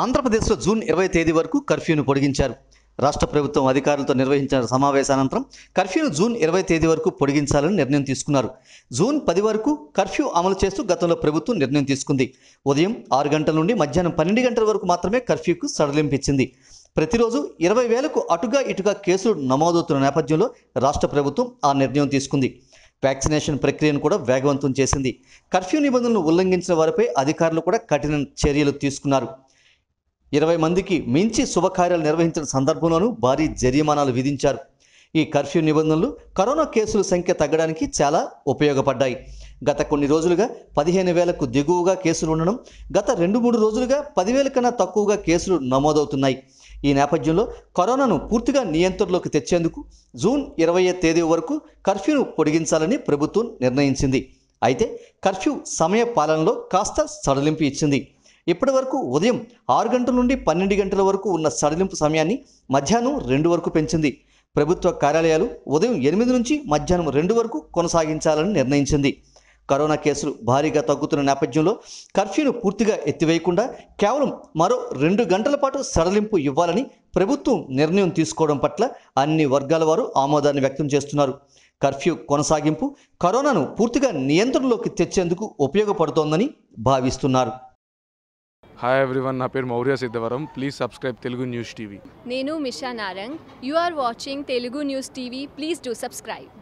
ఆంధ్రప్రదేశ్లో జూన్ ఇరవై తేదీ వరకు కర్ఫ్యూను పొడిగించారు రాష్ట్ర ప్రభుత్వం అధికారులతో నిర్వహించిన సమావేశానంతరం కర్ఫ్యూను జూన్ ఇరవై తేదీ వరకు పొడిగించాలని నిర్ణయం తీసుకున్నారు జూన్ పది వరకు కర్ఫ్యూ అమలు చేస్తూ గతంలో ప్రభుత్వం నిర్ణయం తీసుకుంది ఉదయం ఆరు గంటల నుండి మధ్యాహ్నం పన్నెండు గంటల వరకు మాత్రమే కర్ఫ్యూకు సడలింపించింది ప్రతిరోజు ఇరవై వేలకు అటుగా ఇటుగా కేసులు నమోదవుతున్న నేపథ్యంలో రాష్ట్ర ప్రభుత్వం ఆ నిర్ణయం తీసుకుంది వ్యాక్సినేషన్ ప్రక్రియను కూడా వేగవంతం చేసింది కర్ఫ్యూ నిబంధనలు ఉల్లంఘించిన వారిపై అధికారులు కూడా కఠిన చర్యలు తీసుకున్నారు ఇరవై మందికి మించి శుభకార్యాలు నిర్వహించిన సందర్భంలోనూ భారీ జరిమానాలు విధించారు ఈ కర్ఫ్యూ నిబంధనలు కరోనా కేసుల సంఖ్య తగ్గడానికి చాలా ఉపయోగపడ్డాయి గత కొన్ని రోజులుగా పదిహేను వేలకు దిగువగా కేసులు ఉండడం గత రెండు మూడు రోజులుగా పదివేల కన్నా తక్కువగా కేసులు నమోదవుతున్నాయి ఈ నేపథ్యంలో కరోనాను పూర్తిగా నియంత్రణలోకి తెచ్చేందుకు జూన్ ఇరవై తేదీ వరకు కర్ఫ్యూను పొడిగించాలని ప్రభుత్వం నిర్ణయించింది అయితే కర్ఫ్యూ సమయ పాలనలో కాస్త సడలింపు ఇచ్చింది ఇప్పటి వరకు ఉదయం ఆరు గంటల నుండి పన్నెండు గంటల వరకు ఉన్న సడలింపు సమయాన్ని మధ్యాహ్నం రెండు వరకు పెంచింది ప్రభుత్వ కార్యాలయాలు ఉదయం ఎనిమిది నుంచి మధ్యాహ్నం రెండు వరకు కొనసాగించాలని నిర్ణయించింది కరోనా కేసులు భారీగా తగ్గుతున్న నేపథ్యంలో కర్ఫ్యూను పూర్తిగా ఎత్తివేయకుండా కేవలం మరో రెండు గంటల పాటు సడలింపు ఇవ్వాలని ప్రభుత్వం నిర్ణయం తీసుకోవడం పట్ల అన్ని వర్గాల వారు ఆమోదాన్ని వ్యక్తం చేస్తున్నారు కర్ఫ్యూ కొనసాగింపు కరోనాను పూర్తిగా నియంత్రణలోకి తెచ్చేందుకు ఉపయోగపడుతోందని భావిస్తున్నారు హాయ్ ఎవ్రీవన్ నా పేరు Mourya Siddhavaram please subscribe Telugu news TV నేను Misha Narang you are watching Telugu news TV please do subscribe